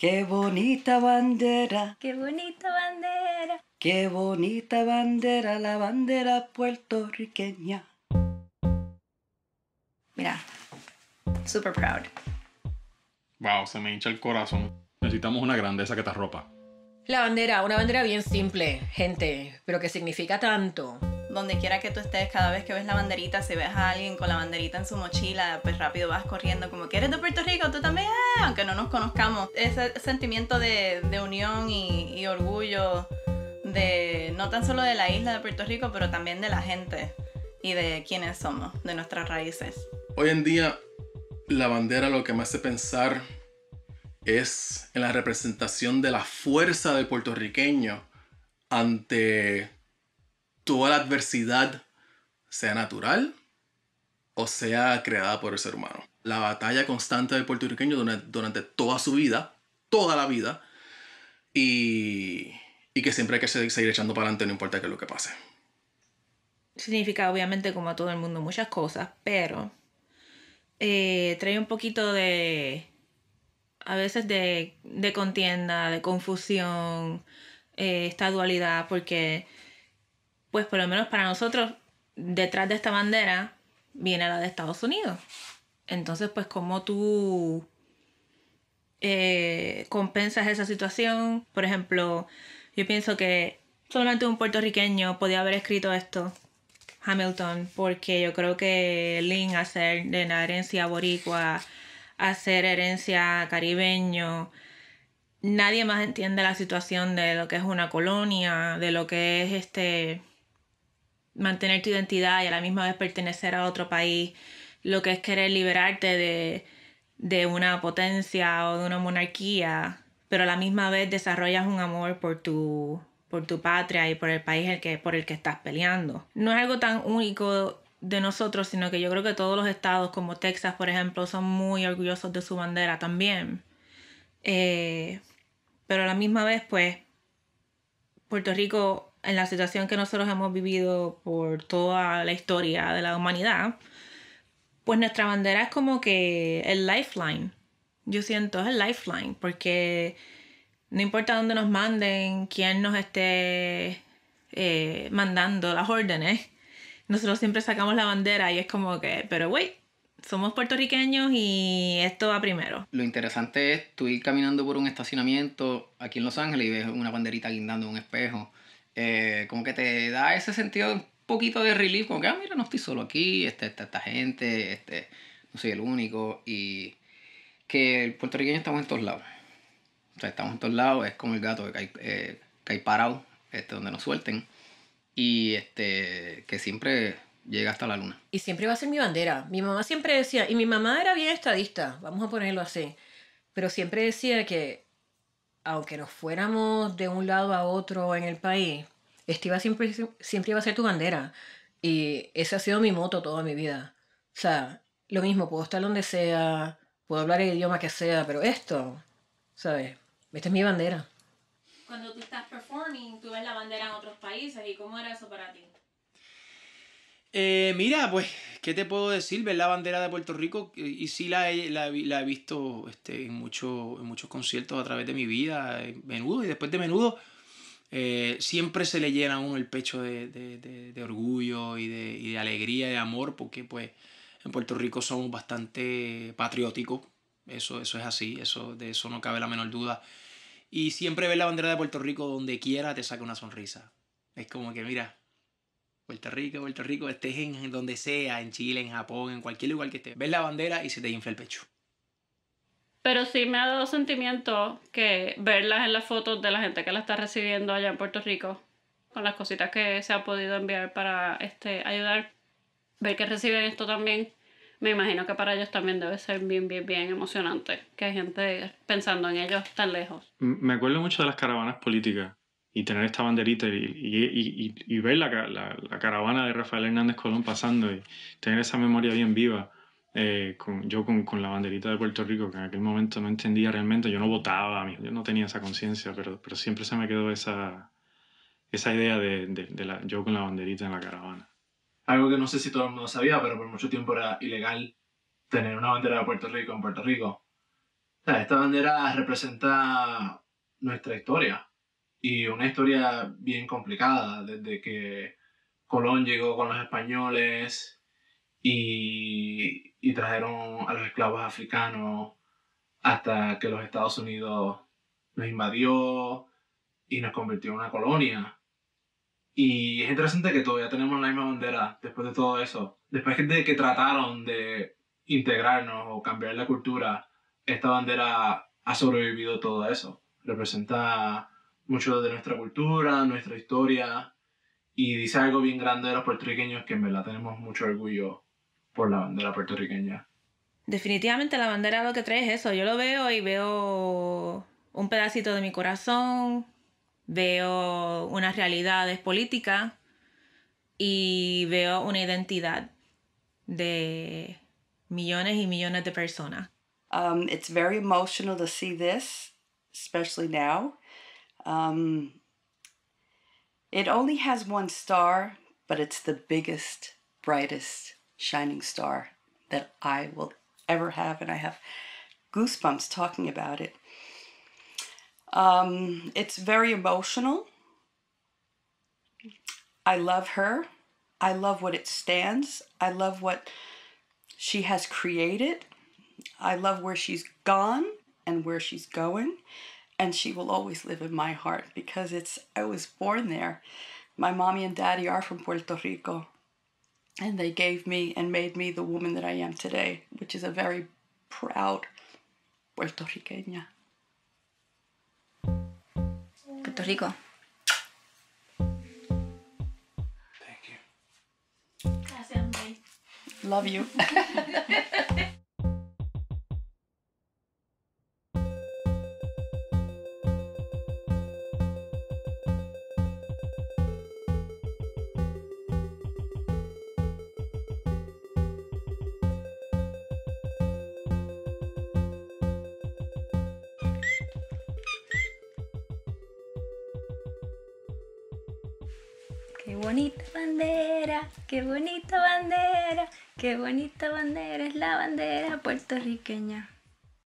Qué bonita bandera. Qué bonita bandera. Qué bonita bandera, la bandera puertorriqueña. Mira, super proud. Wow, se me hincha el corazón. Necesitamos una grandeza que te ropa. La bandera, una bandera bien simple, gente, pero que significa tanto donde quiera que tú estés, cada vez que ves la banderita, si ves a alguien con la banderita en su mochila, pues rápido vas corriendo como que eres de Puerto Rico, tú también, ah", aunque no nos conozcamos. Ese sentimiento de, unión y, orgullo de no tan solo de la isla de Puerto Rico, pero también de la gente y de quiénes somos, de nuestras raíces. Hoy en día, la bandera lo que me hace pensar es en la representación de la fuerza del puertorriqueño ante toda la adversidad, sea natural o sea creada por el ser humano. La batalla constante del puertorriqueño durante, toda su vida, toda la vida, y, que siempre hay que seguir echando para adelante, no importa qué es lo que pase. Significa, obviamente, como a todo el mundo, muchas cosas, pero eh, trae un poquito de, a veces, de, contienda, de confusión, eh, esta dualidad, porque pues por lo menos para nosotros, detrás de esta bandera viene la de Estados Unidos. Entonces, pues como tú eh, compensas esa situación, por ejemplo, yo pienso que solamente un puertorriqueño podía haber escrito esto, Hamilton, porque yo creo que Lynn hacer de una herencia boricua, hacer herencia caribeño, nadie más entiende la situación de lo que es una colonia, de lo que es este mantener tu identidad y a la misma vez pertenecer a otro país, lo que es querer liberarte de, una potencia o de una monarquía, pero a la misma vez desarrollas un amor por tu, por tu patria y por el país el que, por el que estás peleando. No es algo tan único de nosotros, sino que yo creo que todos los estados, como Texas, por ejemplo, son muy orgullosos de su bandera también. Eh, pero a la misma vez, pues, Puerto Rico en la situación que nosotros hemos vivido por toda la historia de la humanidad, pues nuestra bandera es como que el lifeline. Yo siento es el lifeline, porque no importa dónde nos manden, quién nos esté eh, mandando las órdenes, nosotros siempre sacamos la bandera y es como que, pero güey, somos puertorriqueños y esto va primero. Lo interesante es tú caminando por un estacionamiento aquí en Los Ángeles y ves una banderita guindando un espejo eh, como que te da ese sentido un poquito de relief, como que, ah, mira, no estoy solo aquí, este, esta, gente, este, no soy el único, y que el puertorriqueño estamos en todos lados. O sea, estamos en todos lados, es como el gato eh, que hay, parado, este, donde nos suelten, y este, que siempre llega hasta la luna. Y siempre va a ser mi bandera. Mi mamá siempre decía, y mi mamá era bien estadista, vamos a ponerlo así, pero siempre decía que aunque nos fuéramos de un lado a otro en el país, iba siempre, siempre iba a ser tu bandera. Y esa ha sido mi moto toda mi vida. O sea, lo mismo, puedo estar donde sea, puedo hablar el idioma que sea, pero esto, ¿sabes? Esta es mi bandera. Cuando tú estás performing, tú ves la bandera en otros países, ¿y cómo era eso para ti? Eh, mira, pues, ¿qué te puedo decir? Ver la bandera de Puerto Rico eh, y sí la he, la, he visto este, en, mucho, en muchos conciertos a través de mi vida, eh, menudo y después de menudo. siempre se le llena a uno el pecho de, orgullo y, de, alegría y de amor, porque pues en Puerto Rico somos bastante patrióticos, eso, eso es así, eso, de eso no cabe la menor duda. Y siempre ver la bandera de Puerto Rico donde quiera te saca una sonrisa. Es como que, mira, Puerto Rico, Puerto Rico, estés en donde sea, en Chile, en Japón, en cualquier lugar que estés, ves la bandera y se te infla el pecho. Pero sí me ha dado sentimiento que verlas en las fotos de la gente que las está recibiendo allá en Puerto Rico, con las cositas que se ha podido enviar para este, ayudar, ver que reciben esto también, me imagino que para ellos también debe ser bien, bien, bien emocionante que hay gente pensando en ellos tan lejos. Me acuerdo mucho de las caravanas políticas y tener esta banderita y, y, y, ver la, la, caravana de Rafael Hernández Colón pasando y tener esa memoria bien viva. Eh, con, yo con, con, la banderita de Puerto Rico, que en aquel momento no entendía realmente, yo no votaba, yo no tenía esa conciencia, pero, pero siempre se me quedó esa, esa idea de, de, la, yo con la banderita en la caravana. Algo que no sé si todo el mundo sabía, pero por mucho tiempo era ilegal tener una bandera de Puerto Rico en Puerto Rico. esta bandera representa nuestra historia, y una historia bien complicada, desde que Colón llegó con los españoles y, trajeron a los esclavos africanos hasta que los Estados Unidos nos invadió y nos convirtió en una colonia. Y es interesante que todavía tenemos la misma bandera después de todo eso. Después de que trataron de integrarnos o cambiar la cultura, esta bandera ha sobrevivido todo eso. Representa mucho de nuestra cultura, nuestra historia, y dice algo bien grande de los puertorriqueños que en verdad tenemos mucho orgullo por la bandera puertorriqueña. Definitivamente la bandera lo que trae es eso. Yo lo veo y veo un pedacito de mi corazón, veo unas realidades políticas y veo una identidad de millones y millones de personas. Um, it's very emotional to see this, Um, it only has one star, but it's the biggest, brightest, shining star that I will ever have, and I have goosebumps talking about it. Um, it's very emotional. I love her. I love what it stands. I love what she has created. I love where she's gone and where she's going and she will always live in my heart because it's I was born there. My mommy and daddy are from Puerto Rico, and they gave me and made me the woman that I am today, which is a very proud Puerto Ricana. Puerto Rico. Thank you. Love you. Qué bonita bandera, qué bonita bandera, qué bonita bandera es la bandera puertorriqueña.